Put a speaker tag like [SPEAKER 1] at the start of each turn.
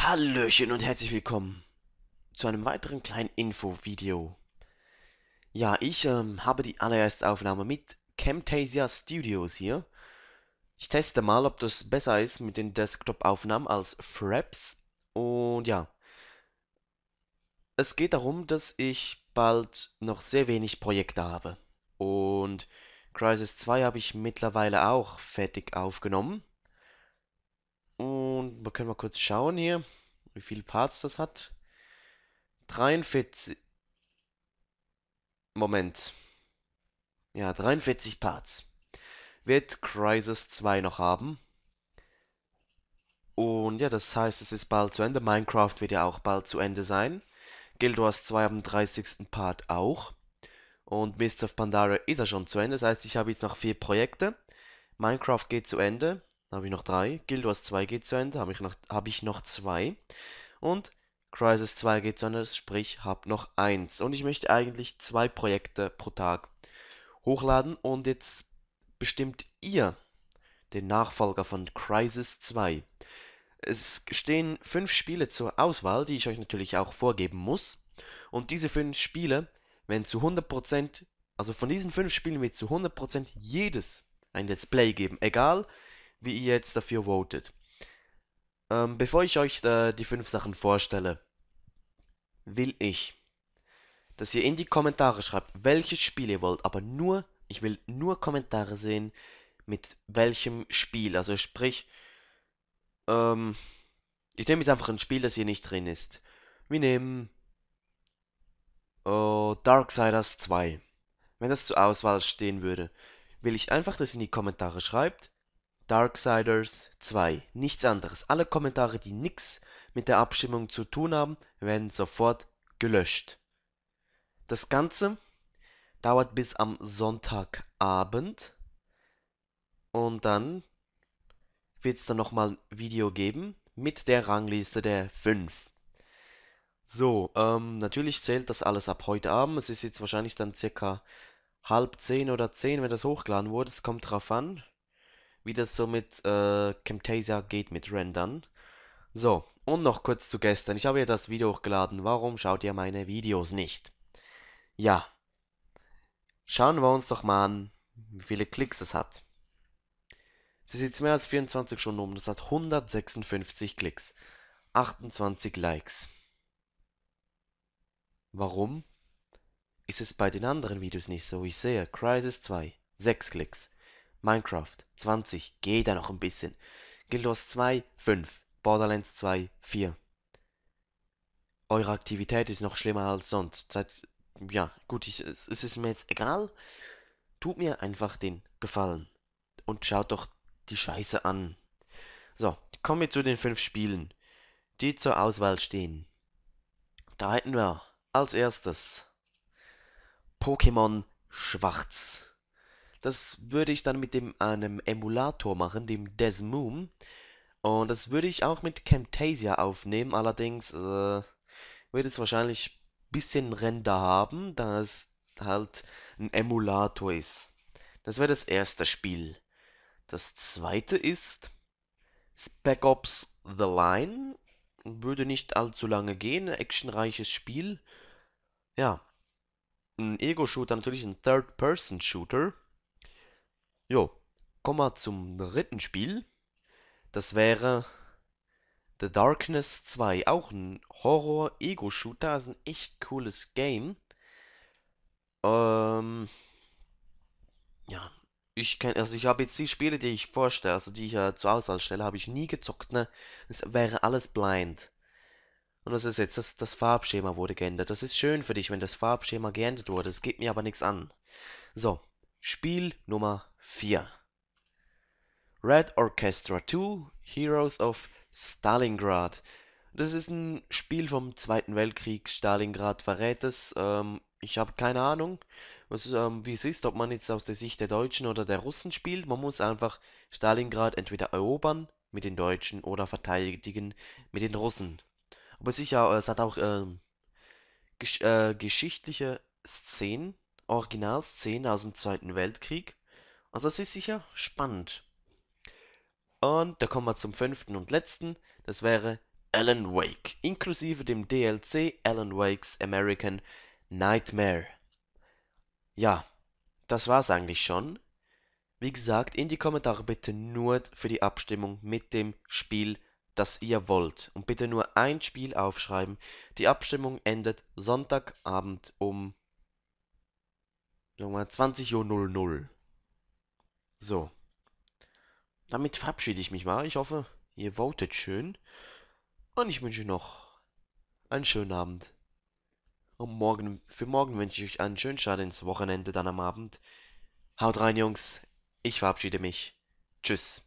[SPEAKER 1] Hallöchen und herzlich willkommen zu einem weiteren kleinen Info-Video. Ja, ich ähm, habe die allererste Aufnahme mit Camtasia Studios hier. Ich teste mal, ob das besser ist mit den Desktop-Aufnahmen als Fraps. Und ja, es geht darum, dass ich bald noch sehr wenig Projekte habe. Und Crisis 2 habe ich mittlerweile auch fertig aufgenommen wir können mal kurz schauen hier, wie viele Parts das hat. 43. Moment. Ja, 43 Parts. Wird Crisis 2 noch haben. Und ja, das heißt, es ist bald zu Ende. Minecraft wird ja auch bald zu Ende sein. Guild Wars 2 am 30. Part auch. Und Mists of Pandaria ist ja schon zu Ende. Das heißt, ich habe jetzt noch vier Projekte. Minecraft geht zu Ende. Dann habe ich noch drei. Guild Wars 2 geht zu Ende, habe ich, noch, hab ich noch zwei. Und Crisis 2 geht zu Ende, sprich habe noch eins. Und ich möchte eigentlich zwei Projekte pro Tag hochladen. Und jetzt bestimmt ihr den Nachfolger von Crisis 2. Es stehen fünf Spiele zur Auswahl, die ich euch natürlich auch vorgeben muss. Und diese fünf Spiele, wenn zu 100%, also von diesen fünf Spielen wird zu 100% jedes ein Let's Play geben. Egal, wie ihr jetzt dafür votet. Ähm, bevor ich euch da die fünf Sachen vorstelle, will ich, dass ihr in die Kommentare schreibt, welches Spiel ihr wollt, aber nur, ich will nur Kommentare sehen, mit welchem Spiel. Also sprich, ähm, ich nehme jetzt einfach ein Spiel, das hier nicht drin ist. Wir nehmen oh, Darksiders 2. Wenn das zur Auswahl stehen würde, will ich einfach, dass ihr in die Kommentare schreibt, Darksiders 2. Nichts anderes. Alle Kommentare, die nichts mit der Abstimmung zu tun haben, werden sofort gelöscht. Das Ganze dauert bis am Sonntagabend und dann wird es dann nochmal ein Video geben mit der Rangliste der 5. So, ähm, natürlich zählt das alles ab heute Abend. Es ist jetzt wahrscheinlich dann circa halb 10 oder 10, wenn das hochgeladen wurde. Es kommt drauf an wie das so mit äh, Camtasia geht mit Rendern. So, und noch kurz zu gestern. Ich habe ja das Video hochgeladen. Warum schaut ihr meine Videos nicht? Ja. Schauen wir uns doch mal an, wie viele Klicks es hat. Sie ist jetzt mehr als 24 Stunden um. Das hat 156 Klicks. 28 Likes. Warum? Ist es bei den anderen Videos nicht so? Ich sehe, Crisis 2, 6 Klicks. Minecraft 20, geht da noch ein bisschen. Guild Wars 2, 5. Borderlands 2, 4. Eure Aktivität ist noch schlimmer als sonst. Seit, ja, gut, ich, es, es ist mir jetzt egal. Tut mir einfach den Gefallen. Und schaut doch die Scheiße an. So, kommen wir zu den 5 Spielen, die zur Auswahl stehen. Da hätten wir als erstes Pokémon Schwarz. Das würde ich dann mit dem, einem Emulator machen, dem Desmoom. Und das würde ich auch mit Camtasia aufnehmen. Allerdings äh, wird es wahrscheinlich ein bisschen Render haben, da es halt ein Emulator ist. Das wäre das erste Spiel. Das zweite ist Spec Ops The Line. Würde nicht allzu lange gehen, actionreiches Spiel. Ja. Ein Ego-Shooter, natürlich ein Third-Person-Shooter. Jo, kommen wir zum dritten Spiel. Das wäre The Darkness 2. Auch ein Horror-Ego-Shooter. Ist also ein echt cooles Game. Ähm. Ja. Ich kenne, also ich habe jetzt die Spiele, die ich vorstelle, also die ich äh, zur Auswahl stelle, habe ich nie gezockt, ne? Es wäre alles blind. Und das ist jetzt, das, das Farbschema wurde geändert. Das ist schön für dich, wenn das Farbschema geändert wurde. Es geht mir aber nichts an. So, Spiel Nummer 4. Red Orchestra 2 Heroes of Stalingrad. Das ist ein Spiel vom Zweiten Weltkrieg. Stalingrad verrät es. Ähm, ich habe keine Ahnung, was, ähm, wie es ist, ob man jetzt aus der Sicht der Deutschen oder der Russen spielt. Man muss einfach Stalingrad entweder erobern mit den Deutschen oder verteidigen mit den Russen. Aber sicher, es hat auch ähm, gesch äh, geschichtliche Szenen, Originalszenen aus dem Zweiten Weltkrieg. Also es ist sicher spannend. Und da kommen wir zum fünften und letzten. Das wäre Alan Wake, inklusive dem DLC Alan Wake's American Nightmare. Ja, das war's eigentlich schon. Wie gesagt, in die Kommentare bitte nur für die Abstimmung mit dem Spiel, das ihr wollt. Und bitte nur ein Spiel aufschreiben. Die Abstimmung endet Sonntagabend um 20.00 Uhr. So. Damit verabschiede ich mich mal. Ich hoffe, ihr votet schön. Und ich wünsche noch einen schönen Abend. Und morgen, für morgen wünsche ich euch einen schönen Start ins Wochenende, dann am Abend. Haut rein, Jungs. Ich verabschiede mich. Tschüss.